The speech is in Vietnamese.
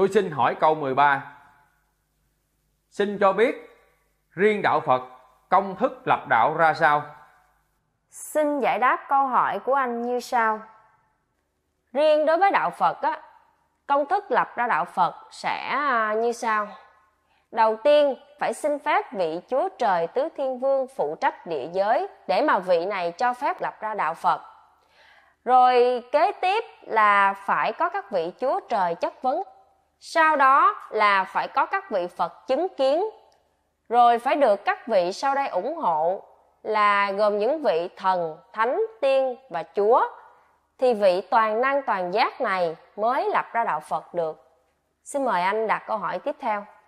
Tôi xin hỏi câu 13. Xin cho biết riêng đạo Phật công thức lập đạo ra sao? Xin giải đáp câu hỏi của anh như sau. Riêng đối với đạo Phật á, công thức lập ra đạo Phật sẽ à, như sau. Đầu tiên phải xin phép vị Chúa Trời Tứ Thiên Vương phụ trách địa giới để mà vị này cho phép lập ra đạo Phật. Rồi kế tiếp là phải có các vị Chúa Trời chất vấn sau đó là phải có các vị Phật chứng kiến, rồi phải được các vị sau đây ủng hộ là gồm những vị thần, thánh, tiên và chúa thì vị toàn năng toàn giác này mới lập ra đạo Phật được. Xin mời anh đặt câu hỏi tiếp theo.